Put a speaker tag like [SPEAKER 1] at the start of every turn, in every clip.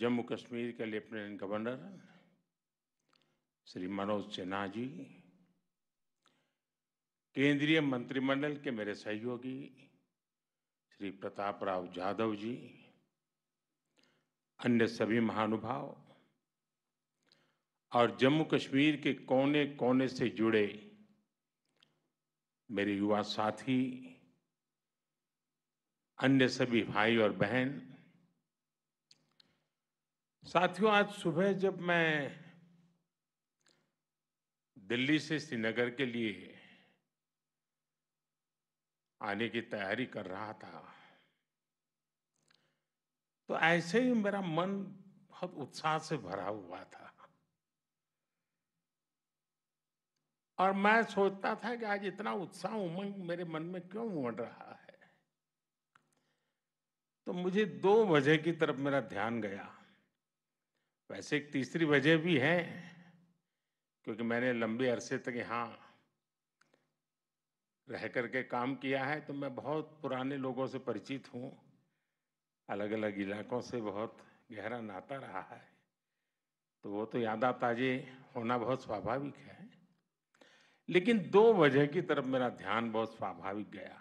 [SPEAKER 1] जम्मू कश्मीर के lieutenant governor Shri Manoj Sinha ji केंद्रीय मंत्रिमंडल के मेरे सहयोगी श्री प्रताप राव जाधव जी अन्य सभी महानुभाव और जम्मू कश्मीर के कोने कोने से जुड़े मेरे युवा साथी अन्य सभी भाई और बहन साथियों आज सुबह जब मैं दिल्ली से श्रीनगर के लिए आने की तैयारी कर रहा था तो ऐसे ही मेरा मन बहुत उत्साह से भरा हुआ था और मैं सोचता था कि आज इतना उत्साह उमंग मेरे मन में क्यों उमड़ रहा है तो मुझे दो वजह की तरफ मेरा ध्यान गया वैसे एक तीसरी वजह भी है क्योंकि मैंने लंबे अरसे तक यहाँ रह कर के काम किया है तो मैं बहुत पुराने लोगों से परिचित हूँ अलग अलग इलाकों से बहुत गहरा नाता रहा है तो वो तो यादा ताजे होना बहुत स्वाभाविक है लेकिन दो वजह की तरफ मेरा ध्यान बहुत स्वाभाविक गया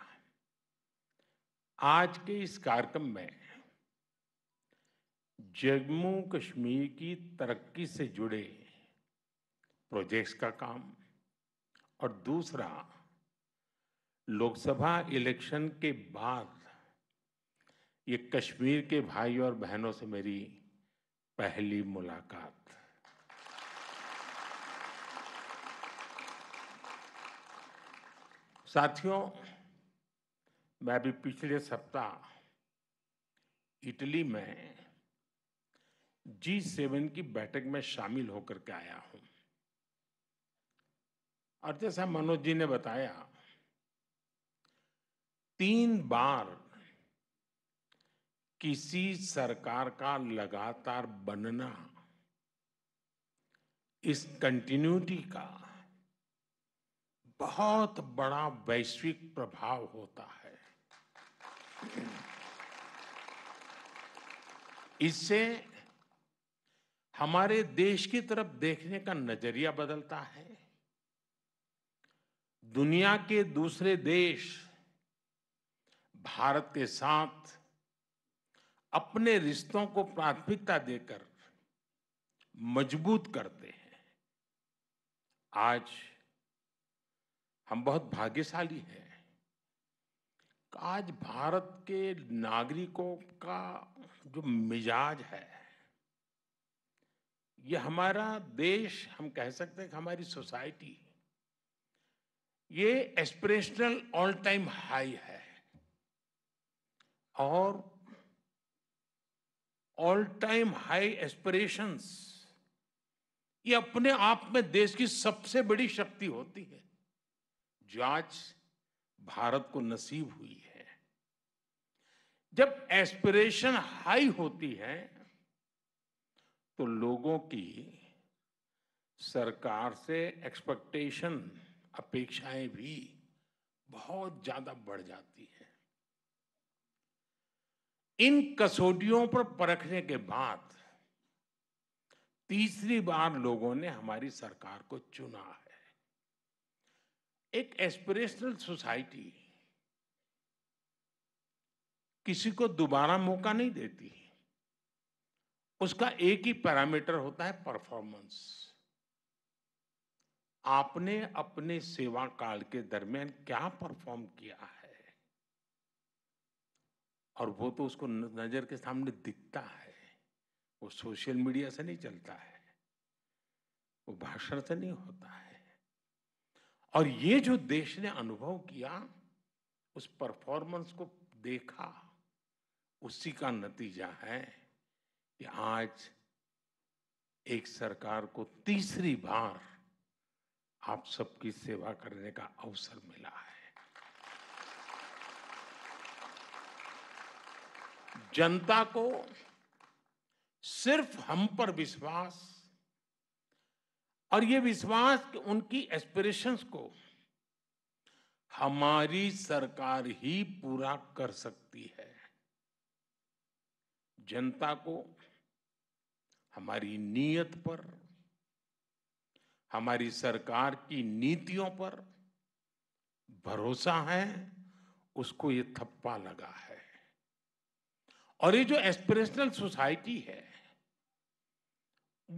[SPEAKER 1] आज के इस कार्यक्रम में जम्मू कश्मीर की तरक्की से जुड़े प्रोजेक्ट्स का काम और दूसरा लोकसभा इलेक्शन के बाद ये कश्मीर के भाई और बहनों से मेरी पहली मुलाकात साथियों मैं अभी पिछले सप्ताह इटली में जी सेवन की बैठक में शामिल होकर के आया हूं और जैसा मनोज जी ने बताया तीन बार किसी सरकार का लगातार बनना इस कंटिन्यूटी का बहुत बड़ा वैश्विक प्रभाव होता है इससे हमारे देश की तरफ देखने का नजरिया बदलता है दुनिया के दूसरे देश भारत के साथ अपने रिश्तों को प्राथमिकता देकर मजबूत करते हैं आज हम बहुत भाग्यशाली हैं आज भारत के नागरिकों का जो मिजाज है ये हमारा देश हम कह सकते हैं कि हमारी सोसाइटी ये एस्पिरेशनल ऑल टाइम हाई है और ऑल टाइम हाई एस्पिरेशंस ये अपने आप में देश की सबसे बड़ी शक्ति होती है जो आज भारत को नसीब हुई है जब एस्पिरेशन हाई होती है तो लोगों की सरकार से एक्सपेक्टेशन अपेक्षाएं भी बहुत ज्यादा बढ़ जाती है इन कसौटियों पर परखने के बाद तीसरी बार लोगों ने हमारी सरकार को चुना है एक एस्पिरेशनल सोसाइटी किसी को दोबारा मौका नहीं देती है उसका एक ही पैरामीटर होता है परफॉर्मेंस आपने अपने सेवा काल के दरमियान क्या परफॉर्म किया है और वो तो उसको नजर के सामने दिखता है वो सोशल मीडिया से नहीं चलता है वो भाषण से नहीं होता है और ये जो देश ने अनुभव किया उस परफॉर्मेंस को देखा उसी का नतीजा है कि आज एक सरकार को तीसरी बार आप सबकी सेवा करने का अवसर मिला है जनता को सिर्फ हम पर विश्वास और ये विश्वास कि उनकी एस्पिरेशंस को हमारी सरकार ही पूरा कर सकती है जनता को हमारी नीयत पर हमारी सरकार की नीतियों पर भरोसा है उसको ये थप्पा लगा है और ये जो एस्पिरेशनल सोसाइटी है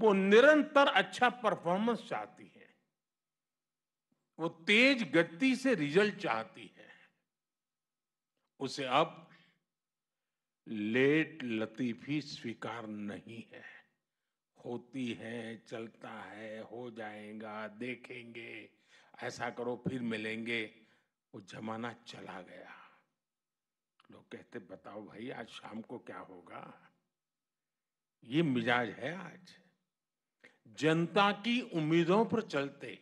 [SPEAKER 1] वो निरंतर अच्छा परफॉर्मेंस चाहती है वो तेज गति से रिजल्ट चाहती है उसे अब लेट लतीफी स्वीकार नहीं है होती है चलता है हो जाएगा देखेंगे ऐसा करो फिर मिलेंगे वो जमाना चला गया लोग कहते बताओ भाई आज शाम को क्या होगा ये मिजाज है आज जनता की उम्मीदों पर चलते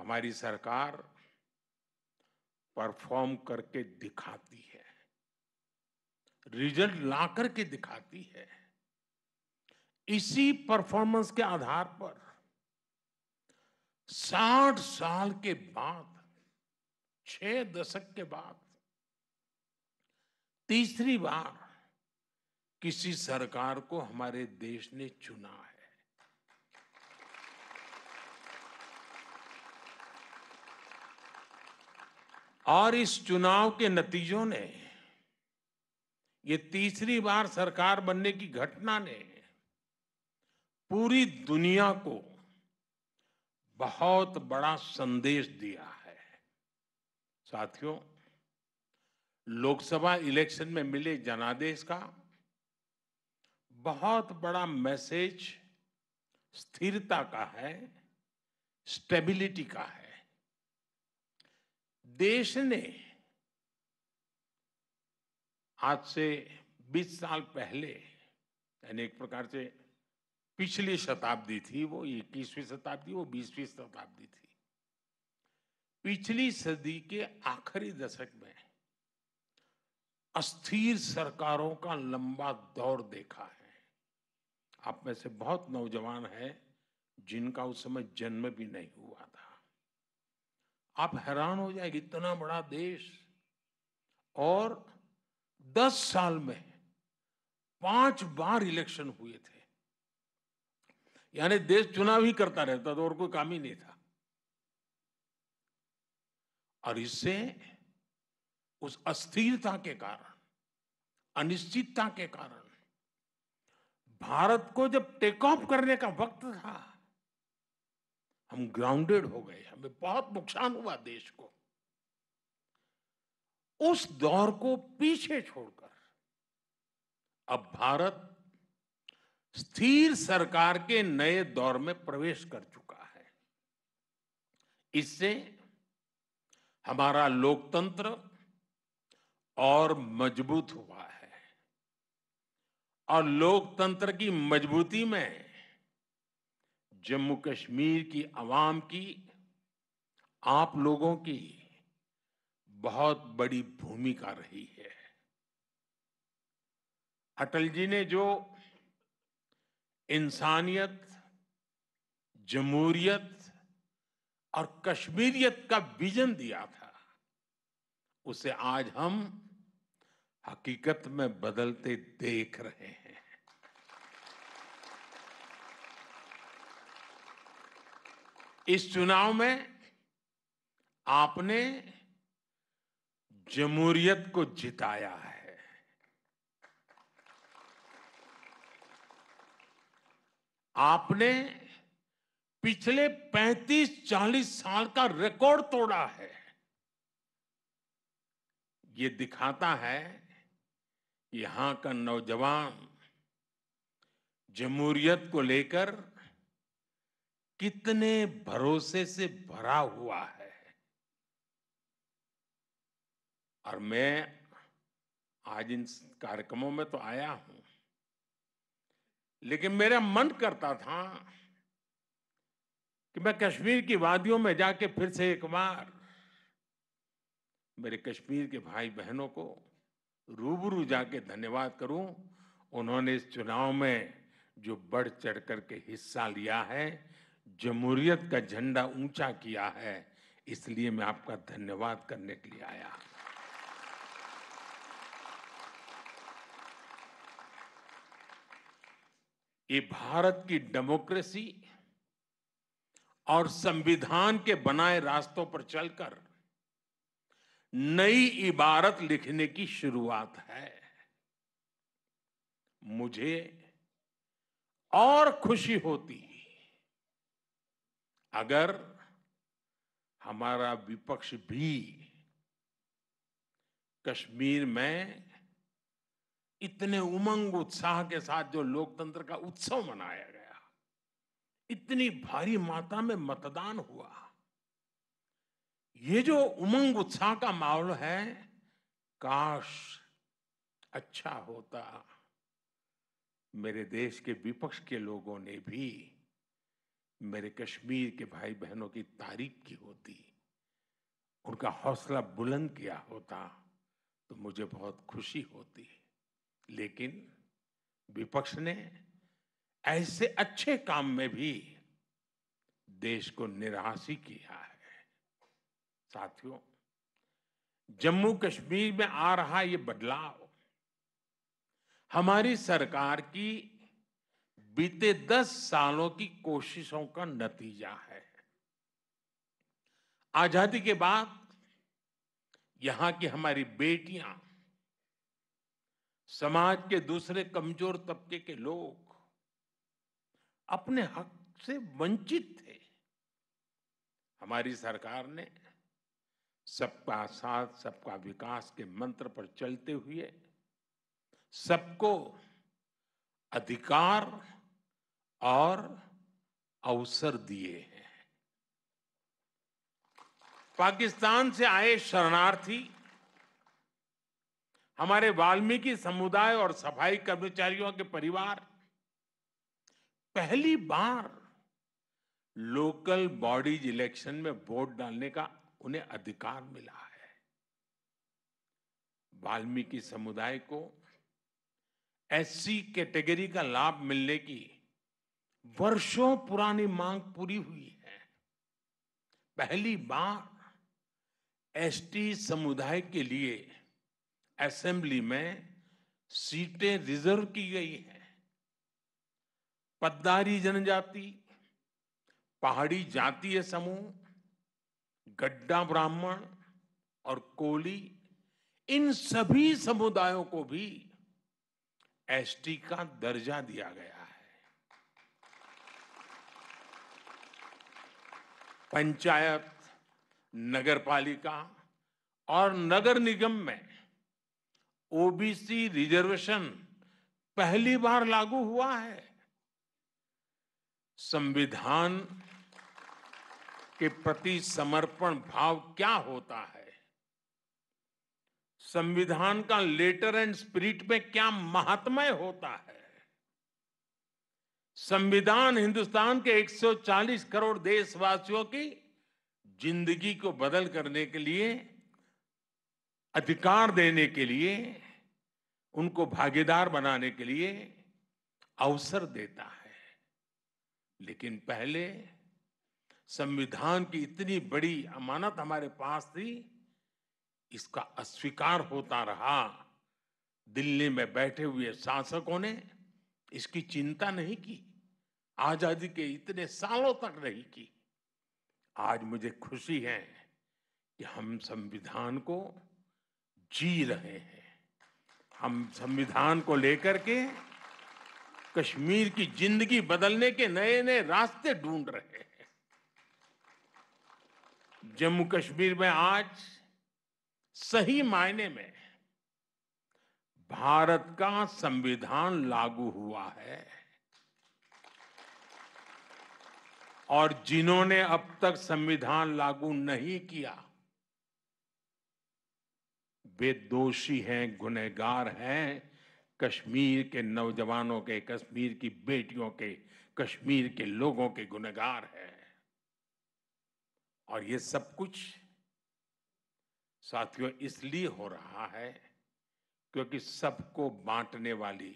[SPEAKER 1] हमारी सरकार परफॉर्म करके दिखाती है रिजल्ट ला करके दिखाती है इसी परफॉर्मेंस के आधार पर 60 साल के बाद छह दशक के बाद तीसरी बार किसी सरकार को हमारे देश ने चुना है और इस चुनाव के नतीजों ने ये तीसरी बार सरकार बनने की घटना ने पूरी दुनिया को बहुत बड़ा संदेश दिया है साथियों लोकसभा इलेक्शन में मिले जनादेश का बहुत बड़ा मैसेज स्थिरता का है स्टेबिलिटी का है देश ने आज से 20 साल पहले यानी एक प्रकार से पिछली शताब्दी थी वो इक्कीसवीं शताब्दी वो बीसवीं शताब्दी थी पिछली सदी के आखिरी दशक में अस्थिर सरकारों का लंबा दौर देखा है आप में से बहुत नौजवान हैं जिनका उस समय जन्म भी नहीं हुआ था आप हैरान हो जाएंगे इतना बड़ा देश और दस साल में पांच बार इलेक्शन हुए थे यानी देश चुनाव ही करता रहता था और कोई काम ही नहीं था और इससे उस अस्थिरता के कारण अनिश्चितता के कारण भारत को जब टेक ऑफ करने का वक्त था हम ग्राउंडेड हो गए हमें बहुत नुकसान हुआ देश को उस दौर को पीछे छोड़कर अब भारत स्थिर सरकार के नए दौर में प्रवेश कर चुका है इससे हमारा लोकतंत्र और मजबूत हुआ है और लोकतंत्र की मजबूती में जम्मू कश्मीर की आवाम की आप लोगों की बहुत बड़ी भूमिका रही है अटल जी ने जो इंसानियत जमहूरियत और कश्मीरियत का विजन दिया था उसे आज हम हकीकत में बदलते देख रहे हैं इस चुनाव में आपने जमहूरियत को जिताया है आपने पिछले 35-40 साल का रिकॉर्ड तोड़ा है ये दिखाता है यहां का नौजवान जमहूरियत को लेकर कितने भरोसे से भरा हुआ है और मैं आज इन कार्यक्रमों में तो आया हूं लेकिन मेरा मन करता था कि मैं कश्मीर की वादियों में जाके फिर से एक बार मेरे कश्मीर के भाई बहनों को रूबरू जाके धन्यवाद करूं उन्होंने इस चुनाव में जो बढ़ चढ़ करके हिस्सा लिया है जमहूरियत का झंडा ऊंचा किया है इसलिए मैं आपका धन्यवाद करने के लिए आया ये भारत की डेमोक्रेसी और संविधान के बनाए रास्तों पर चलकर नई इबारत लिखने की शुरुआत है मुझे और खुशी होती अगर हमारा विपक्ष भी कश्मीर में इतने उमंग उत्साह के साथ जो लोकतंत्र का उत्सव मनाया गया इतनी भारी मात्रा में मतदान हुआ ये जो उमंग उत्साह का माहौल है काश अच्छा होता मेरे देश के विपक्ष के लोगों ने भी मेरे कश्मीर के भाई बहनों की तारीफ की होती उनका हौसला बुलंद किया होता तो मुझे बहुत खुशी होती लेकिन विपक्ष ने ऐसे अच्छे काम में भी देश को निराशी किया है साथियों जम्मू कश्मीर में आ रहा ये बदलाव हमारी सरकार की बीते दस सालों की कोशिशों का नतीजा है आजादी के बाद यहां की हमारी बेटियां समाज के दूसरे कमजोर तबके के लोग अपने हक से वंचित थे हमारी सरकार ने सबका साथ सबका विकास के मंत्र पर चलते हुए सबको अधिकार और अवसर दिए हैं पाकिस्तान से आए शरणार्थी हमारे वाल्मीकि समुदाय और सफाई कर्मचारियों के परिवार पहली बार लोकल बॉडीज इलेक्शन में वोट डालने का उन्हें अधिकार मिला है वाल्मीकि समुदाय को एससी कैटेगरी का लाभ मिलने की वर्षों पुरानी मांग पूरी हुई है पहली बार एसटी समुदाय के लिए असेंबली में सीटें रिजर्व की गई हैं पद्दारी जनजाति पहाड़ी जातीय समूह गड्ढा ब्राह्मण और कोली इन सभी समुदायों को भी एसटी का दर्जा दिया गया है पंचायत नगर पालिका और नगर निगम में ओबीसी रिजर्वेशन पहली बार लागू हुआ है संविधान के प्रति समर्पण भाव क्या होता है संविधान का लेटर एंड स्पिरिट में क्या महात्मय होता है संविधान हिंदुस्तान के 140 करोड़ देशवासियों की जिंदगी को बदल करने के लिए अधिकार देने के लिए उनको भागीदार बनाने के लिए अवसर देता है लेकिन पहले संविधान की इतनी बड़ी अमानत हमारे पास थी इसका अस्वीकार होता रहा दिल्ली में बैठे हुए शासकों ने इसकी चिंता नहीं की आजादी के इतने सालों तक नहीं की आज मुझे खुशी है कि हम संविधान को जी रहे हैं हम संविधान को लेकर के कश्मीर की जिंदगी बदलने के नए नए रास्ते ढूंढ रहे हैं जम्मू कश्मीर में आज सही मायने में भारत का संविधान लागू हुआ है और जिन्होंने अब तक संविधान लागू नहीं किया वे दोषी हैं गुनहगार हैं कश्मीर के नौजवानों के कश्मीर की बेटियों के कश्मीर के लोगों के गुनहगार हैं और ये सब कुछ साथियों इसलिए हो रहा है क्योंकि सबको बांटने वाली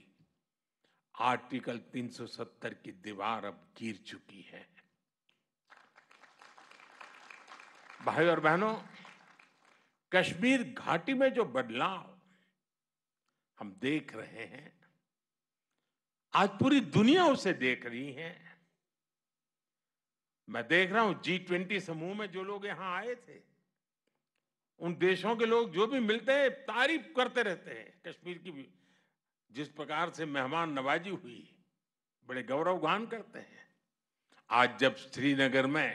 [SPEAKER 1] आर्टिकल 370 की दीवार अब गिर चुकी है भाई और बहनों कश्मीर घाटी में जो बदलाव हम देख रहे हैं आज पूरी दुनिया उसे देख रही है मैं देख रहा हूं जी ट्वेंटी समूह में जो लोग यहां आए थे उन देशों के लोग जो भी मिलते हैं तारीफ करते रहते हैं कश्मीर की भी जिस प्रकार से मेहमान नवाजी हुई बड़े गौरवगान करते हैं आज जब श्रीनगर में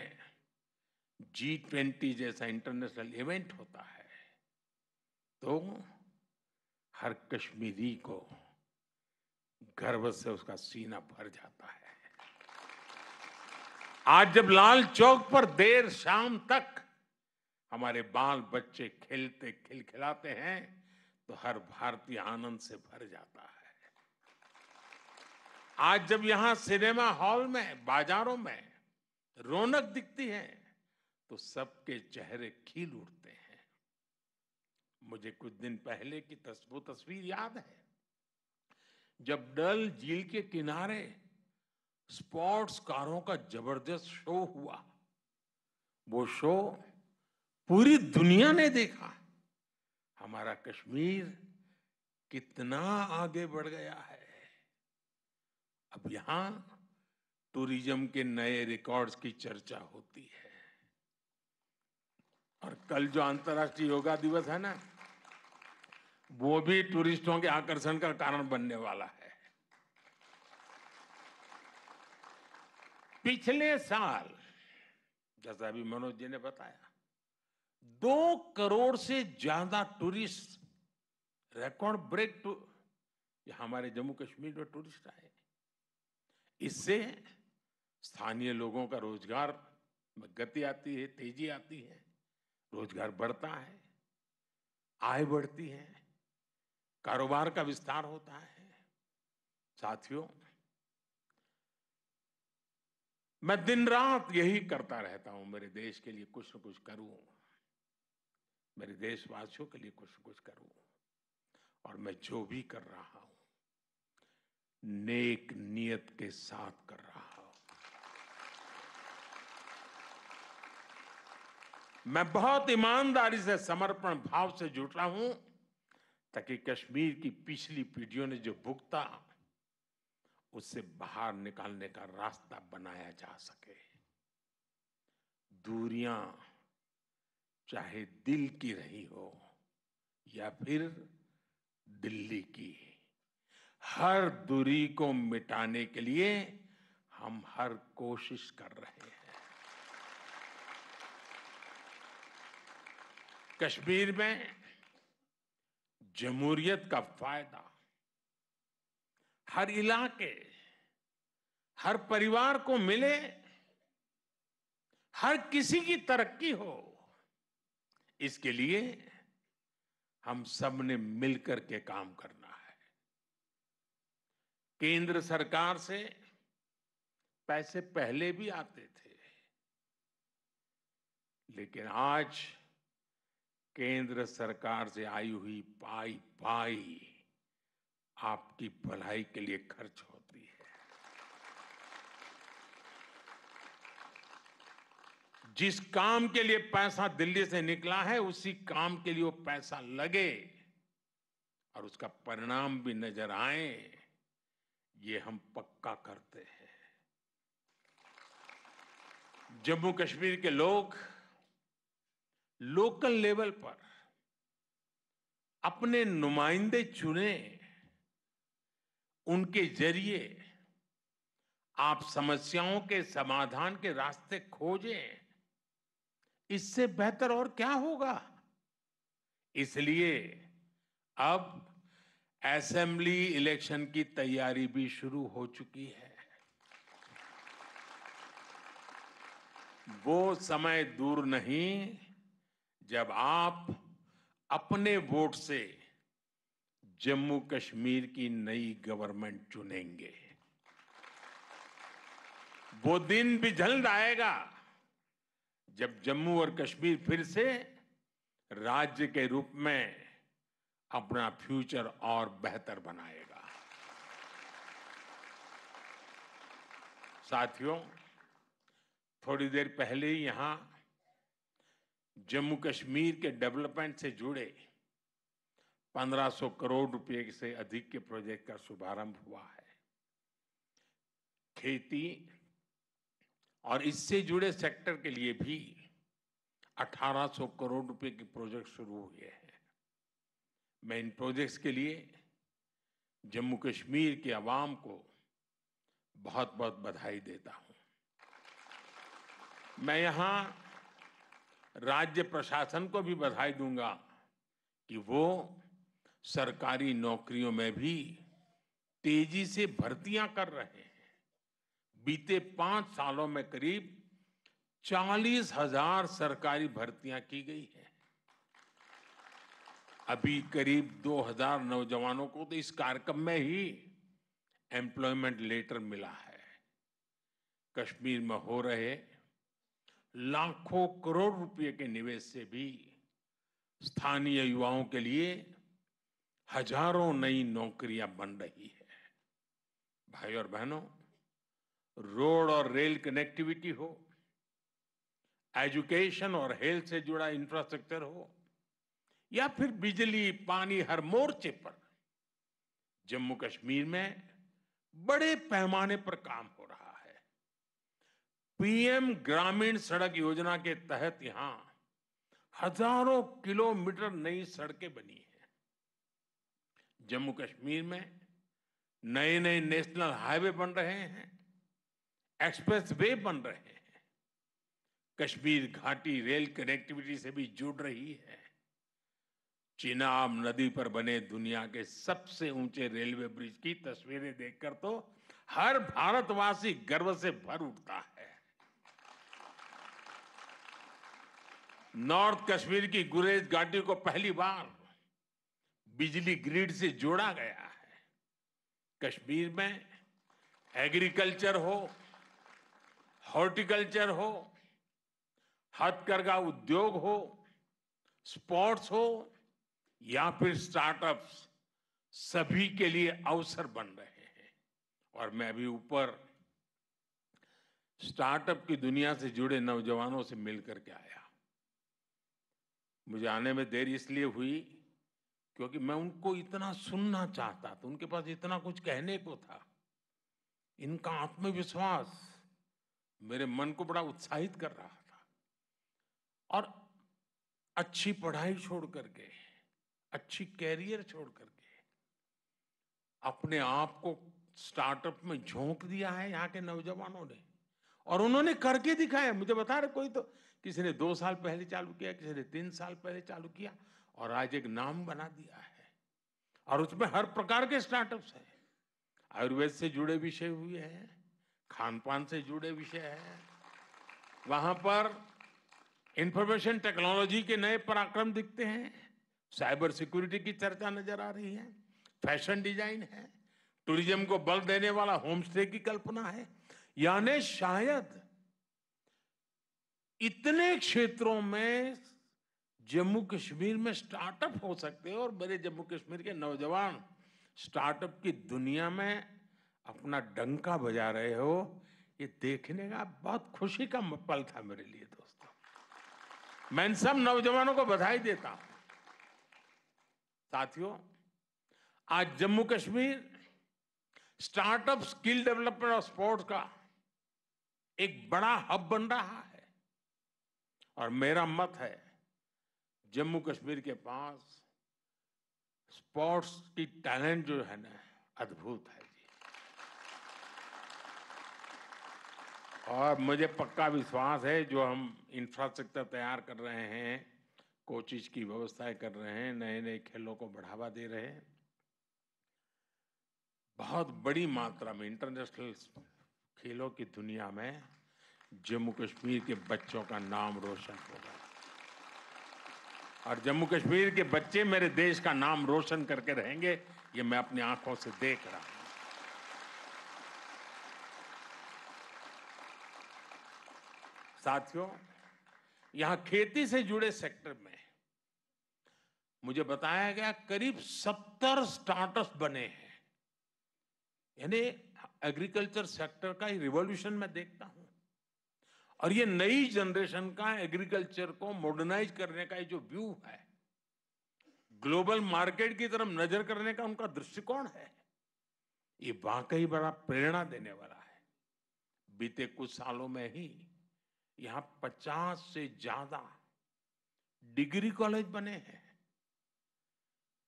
[SPEAKER 1] जी ट्वेंटी जैसा इंटरनेशनल इवेंट होता है तो हर कश्मीरी को गर्व से उसका सीना भर जाता है आज जब लाल चौक पर देर शाम तक हमारे बाल बच्चे खेलते खिलखिलाते हैं तो हर भारतीय आनंद से भर जाता है आज जब यहाँ सिनेमा हॉल में बाजारों में रौनक दिखती है तो सबके चेहरे खिल उठते हैं मुझे कुछ दिन पहले की तस, वो तस्वीर याद है जब डल झील के किनारे स्पोर्ट्स कारों का जबरदस्त शो हुआ वो शो पूरी दुनिया ने देखा हमारा कश्मीर कितना आगे बढ़ गया है अब यहाँ टूरिज्म के नए रिकॉर्ड्स की चर्चा होती है और कल जो अंतर्राष्ट्रीय योगा दिवस है ना वो भी टूरिस्टों के आकर्षण का कारण बनने वाला है पिछले साल जैसा अभी मनोज जी ने बताया दो करोड़ से ज्यादा टूरिस्ट रिकॉर्ड ब्रेक टू हमारे जम्मू कश्मीर में टूरिस्ट आए इससे स्थानीय लोगों का रोजगार में गति आती है तेजी आती है रोजगार बढ़ता है आय बढ़ती है कारोबार का विस्तार होता है साथियों मैं दिन रात यही करता रहता हूं मेरे देश के लिए कुछ न कुछ करूं मेरे देशवासियों के लिए कुछ न कुछ करूं और मैं जो भी कर रहा हूं नेक नियत के साथ कर रहा हूं मैं बहुत ईमानदारी से समर्पण भाव से जुट रहा हूं ताकि कश्मीर की पिछली पीढ़ियों ने जो भुगता उससे बाहर निकालने का रास्ता बनाया जा सके दूरियां चाहे दिल की रही हो या फिर दिल्ली की हर दूरी को मिटाने के लिए हम हर कोशिश कर रहे हैं कश्मीर में जमहूरियत का फायदा हर इलाके हर परिवार को मिले हर किसी की तरक्की हो इसके लिए हम सब ने मिलकर के काम करना है केंद्र सरकार से पैसे पहले भी आते थे लेकिन आज केंद्र सरकार से आई हुई पाई पाई आपकी भलाई के लिए खर्च होती है जिस काम के लिए पैसा दिल्ली से निकला है उसी काम के लिए वो पैसा लगे और उसका परिणाम भी नजर आए ये हम पक्का करते हैं जम्मू कश्मीर के लोग लोकल लेवल पर अपने नुमाइंदे चुने उनके जरिए आप समस्याओं के समाधान के रास्ते खोजें इससे बेहतर और क्या होगा इसलिए अब असेंबली इलेक्शन की तैयारी भी शुरू हो चुकी है वो समय दूर नहीं जब आप अपने वोट से जम्मू कश्मीर की नई गवर्नमेंट चुनेंगे वो दिन भी जल्द आएगा जब जम्मू और कश्मीर फिर से राज्य के रूप में अपना फ्यूचर और बेहतर बनाएगा साथियों थोड़ी देर पहले ही यहां जम्मू कश्मीर के डेवलपमेंट से जुड़े 1500 करोड़ रुपए से अधिक के प्रोजेक्ट का शुभारंभ हुआ है खेती और इससे जुड़े सेक्टर के लिए भी 1800 करोड़ रुपए के प्रोजेक्ट शुरू हुए हैं मैं इन प्रोजेक्ट्स के लिए जम्मू कश्मीर के आवाम को बहुत बहुत बधाई देता हूं मैं यहां राज्य प्रशासन को भी बधाई दूंगा कि वो सरकारी नौकरियों में भी तेजी से भर्तियां कर रहे हैं बीते पांच सालों में करीब चालीस हजार सरकारी भर्तियां की गई हैं अभी करीब 2000 नौजवानों को तो इस कार्यक्रम में ही एम्प्लॉयमेंट लेटर मिला है कश्मीर में हो रहे लाखों करोड़ रुपए के निवेश से भी स्थानीय युवाओं के लिए हजारों नई नौकरियां बन रही है भाई और बहनों रोड और रेल कनेक्टिविटी हो एजुकेशन और हेल्थ से जुड़ा इंफ्रास्ट्रक्चर हो या फिर बिजली पानी हर मोर्चे पर जम्मू कश्मीर में बड़े पैमाने पर काम पीएम ग्रामीण सड़क योजना के तहत यहां हजारों किलोमीटर नई सड़कें बनी हैं जम्मू कश्मीर में नए नए नेशनल हाईवे बन रहे हैं एक्सप्रेस वे बन रहे हैं कश्मीर घाटी रेल कनेक्टिविटी से भी जुड़ रही है चिनाब नदी पर बने दुनिया के सबसे ऊंचे रेलवे ब्रिज की तस्वीरें देखकर तो हर भारतवासी गर्व से भर उठता है नॉर्थ कश्मीर की गुरेज घाटी को पहली बार बिजली ग्रिड से जोड़ा गया है कश्मीर में एग्रीकल्चर हो हॉर्टिकल्चर हो हथकरघा उद्योग हो स्पोर्ट्स हो या फिर स्टार्टअप्स सभी के लिए अवसर बन रहे हैं और मैं अभी ऊपर स्टार्टअप की दुनिया से जुड़े नौजवानों से मिलकर के आया मुझे आने में देर इसलिए हुई क्योंकि मैं उनको इतना सुनना चाहता था उनके पास इतना कुछ कहने को था इनका आत्मविश्वास मेरे मन को बड़ा उत्साहित कर रहा था और अच्छी पढ़ाई छोड़ करके अच्छी कैरियर छोड़ करके अपने आप को स्टार्टअप में झोंक दिया है यहाँ के नौजवानों ने और उन्होंने करके दिखाया मुझे बता रहे कोई तो किसी ने दो साल पहले चालू किया किसी ने तीन साल पहले चालू किया और आज एक नाम बना दिया है और उसमें हर प्रकार के स्टार्टअप्स हैं आयुर्वेद से जुड़े विषय हुए हैं खान पान से जुड़े विषय हैं वहां पर इंफॉर्मेशन टेक्नोलॉजी के नए पराक्रम दिखते हैं साइबर सिक्योरिटी की चर्चा नजर आ रही है फैशन डिजाइन है टूरिज्म को बल देने वाला होम स्टे की कल्पना है यानी शायद इतने क्षेत्रों में जम्मू कश्मीर में स्टार्टअप हो सकते हैं और मेरे जम्मू कश्मीर के नौजवान स्टार्टअप की दुनिया में अपना डंका बजा रहे हो ये देखने का बहुत खुशी का पल था मेरे लिए दोस्तों मैं इन सब नौजवानों को बधाई देता हूं साथियों आज Jammu Kashmir startup skill development और स्पोर्ट्स का एक बड़ा हब बन रहा है और मेरा मत है जम्मू कश्मीर के पास स्पोर्ट्स की टैलेंट जो है ना अद्भुत है जी और मुझे पक्का विश्वास है जो हम इंफ्रास्ट्रक्चर तैयार कर रहे हैं कोचिज की व्यवस्थाएं कर रहे हैं नए नए खेलों को बढ़ावा दे रहे हैं बहुत बड़ी मात्रा में इंटरनेशनल खेलों की दुनिया में जम्मू कश्मीर के बच्चों का नाम रोशन होगा और जम्मू कश्मीर के बच्चे मेरे देश का नाम रोशन करके रहेंगे ये मैं अपनी आंखों से देख रहा हूं साथियों यहां खेती से जुड़े सेक्टर में मुझे बताया गया करीब सत्तर स्टार्टअप बने हैं यानी एग्रीकल्चर सेक्टर का ही रिवॉल्यूशन मैं देखता हूं और ये नई जनरेशन का एग्रीकल्चर को मॉडर्नाइज करने का ये जो व्यू है ग्लोबल मार्केट की तरफ नजर करने का उनका दृष्टिकोण है ये वाकई बड़ा प्रेरणा देने वाला है बीते कुछ सालों में ही यहां पचास से ज्यादा डिग्री कॉलेज बने हैं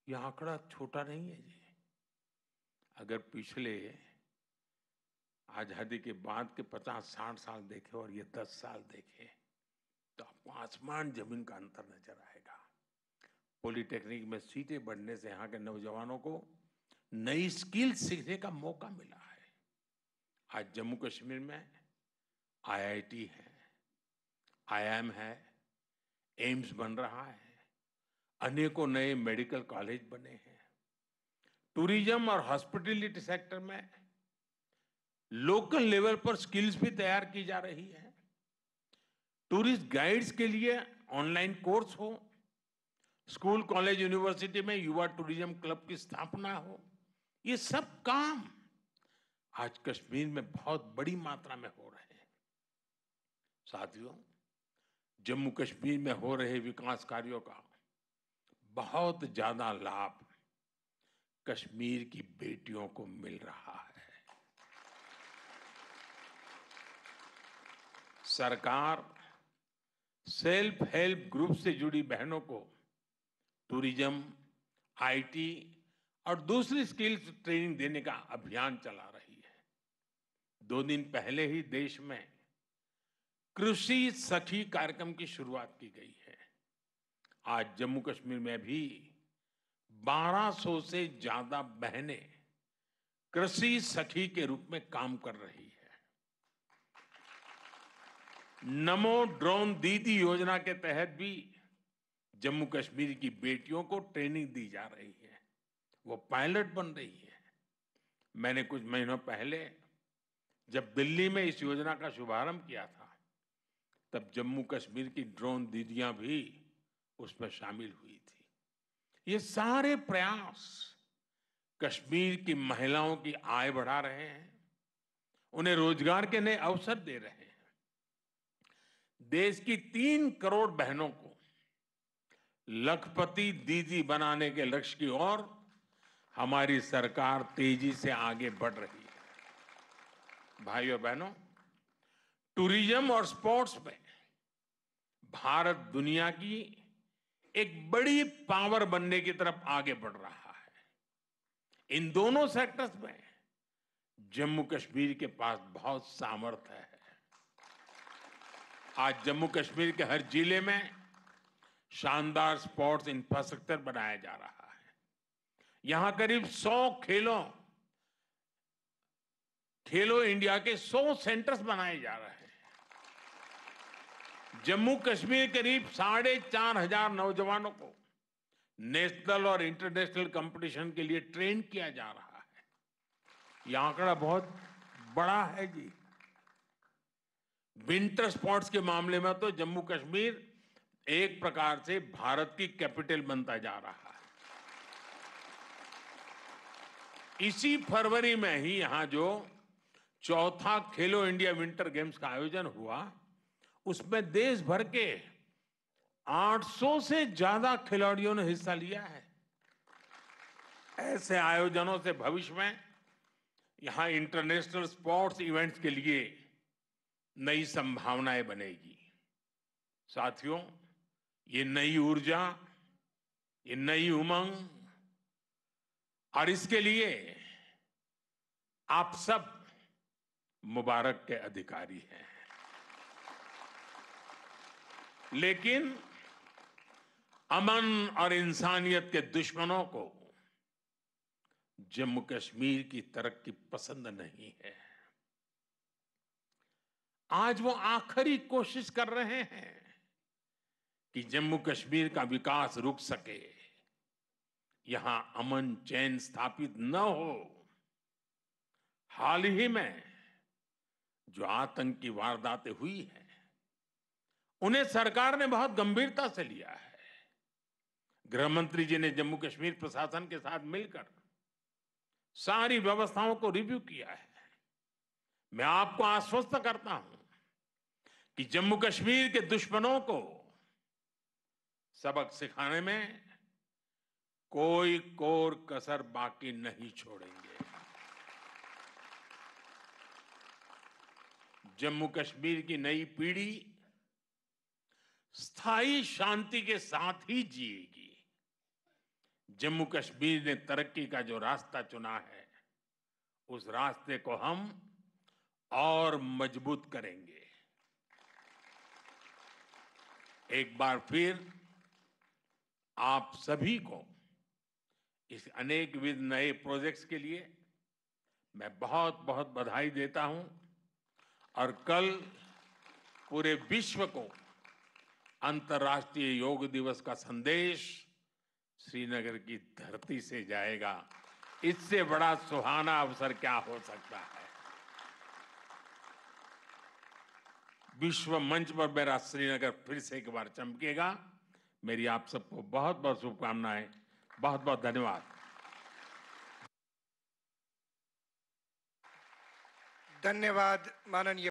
[SPEAKER 1] यह आंकड़ा छोटा नहीं है जी अगर पिछले आज़ादी के बाद के पचास साठ साल देखे और ये दस साल देखे तो आपको आसमान जमीन का अंतर नजर आएगा पॉलिटेक्निक में सीटें बढ़ने से यहाँ के नौजवानों को नई स्किल सीखने का मौका मिला है आज जम्मू कश्मीर में आईआईटी है आईएम है एम्स बन रहा है अनेकों नए मेडिकल कॉलेज बने हैं टूरिज्म और हॉस्पिटलिटी सेक्टर में लोकल लेवल पर स्किल्स भी तैयार की जा रही है टूरिस्ट गाइड्स के लिए ऑनलाइन कोर्स हो स्कूल कॉलेज यूनिवर्सिटी में युवा टूरिज्म क्लब की स्थापना हो ये सब काम आज कश्मीर में बहुत बड़ी मात्रा में हो रहे हैं साथियों जम्मू कश्मीर में हो रहे विकास कार्यों का बहुत ज्यादा लाभ कश्मीर की बेटियों को मिल रहा है सरकार सेल्फ हेल्प ग्रुप से जुड़ी बहनों को टूरिज्म आईटी और दूसरी स्किल्स ट्रेनिंग देने का अभियान चला रही है दो दिन पहले ही देश में कृषि सखी कार्यक्रम की शुरुआत की गई है आज जम्मू कश्मीर में भी 1200 से ज्यादा बहनें कृषि सखी के रूप में काम कर रही नमो ड्रोन दीदी योजना के तहत भी जम्मू कश्मीर की बेटियों को ट्रेनिंग दी जा रही है वो पायलट बन रही है मैंने कुछ महीनों पहले जब दिल्ली में इस योजना का शुभारंभ किया था तब जम्मू कश्मीर की ड्रोन दीदियां भी उसमें शामिल हुई थी ये सारे प्रयास कश्मीर की महिलाओं की आय बढ़ा रहे हैं उन्हें रोजगार के नए अवसर दे रहे हैं देश की तीन करोड़ बहनों को लखपति दीदी बनाने के लक्ष्य की ओर हमारी सरकार तेजी से आगे बढ़ रही है भाइयों बहनों टूरिज्म और स्पोर्ट्स में भारत दुनिया की एक बड़ी पावर बनने की तरफ आगे बढ़ रहा है इन दोनों सेक्टर्स में जम्मू कश्मीर के पास बहुत सामर्थ्य है आज जम्मू कश्मीर के हर जिले में शानदार स्पोर्ट्स इंफ्रास्ट्रक्चर बनाया जा रहा है यहां करीब 100 खेलों खेलो इंडिया के 100 सेंटर्स बनाए जा रहे हैं जम्मू कश्मीर करीब साढ़े चार हजार नौजवानों को नेशनल और इंटरनेशनल कंपटीशन के लिए ट्रेन किया जा रहा है यह आंकड़ा बहुत बड़ा है जी विंटर स्पोर्ट्स के मामले में तो जम्मू कश्मीर एक प्रकार से भारत की कैपिटल बनता जा रहा है इसी फरवरी में ही यहां जो चौथा खेलो इंडिया विंटर गेम्स का आयोजन हुआ उसमें देश भर के 800 से ज्यादा खिलाड़ियों ने हिस्सा लिया है ऐसे आयोजनों से भविष्य में यहां इंटरनेशनल स्पोर्ट्स इवेंट्स के लिए नई संभावनाएं बनेगी साथियों ये नई ऊर्जा ये नई उमंग और इसके लिए आप सब मुबारक के अधिकारी हैं लेकिन अमन और इंसानियत के दुश्मनों को जम्मू कश्मीर की तरक्की पसंद नहीं है आज वो आखिरी कोशिश कर रहे हैं कि जम्मू कश्मीर का विकास रुक सके यहां अमन चैन स्थापित न हो हाल ही में जो आतंकी वारदातें हुई हैं उन्हें सरकार ने बहुत गंभीरता से लिया है गृह मंत्री जी ने जम्मू कश्मीर प्रशासन के साथ मिलकर सारी व्यवस्थाओं को रिव्यू किया है मैं आपको आश्वस्त करता हूं कि जम्मू कश्मीर के दुश्मनों को सबक सिखाने में कोई कोर कसर बाकी नहीं छोड़ेंगे जम्मू कश्मीर की नई पीढ़ी स्थायी शांति के साथ ही जिएगी जम्मू कश्मीर ने तरक्की का जो रास्ता चुना है उस रास्ते को हम और मजबूत करेंगे एक बार फिर आप सभी को इस अनेक विध नए प्रोजेक्ट्स के लिए मैं बहुत बहुत बधाई देता हूं और कल पूरे विश्व को अंतर्राष्ट्रीय योग दिवस का संदेश श्रीनगर की धरती से जाएगा इससे बड़ा सुहाना अवसर क्या हो सकता है विश्व मंच पर मेरा श्रीनगर फिर से एक बार चमकेगा मेरी आप सबको बहुत बहुत शुभकामनाएं बहुत बहुत धन्यवाद धन्यवाद माननीय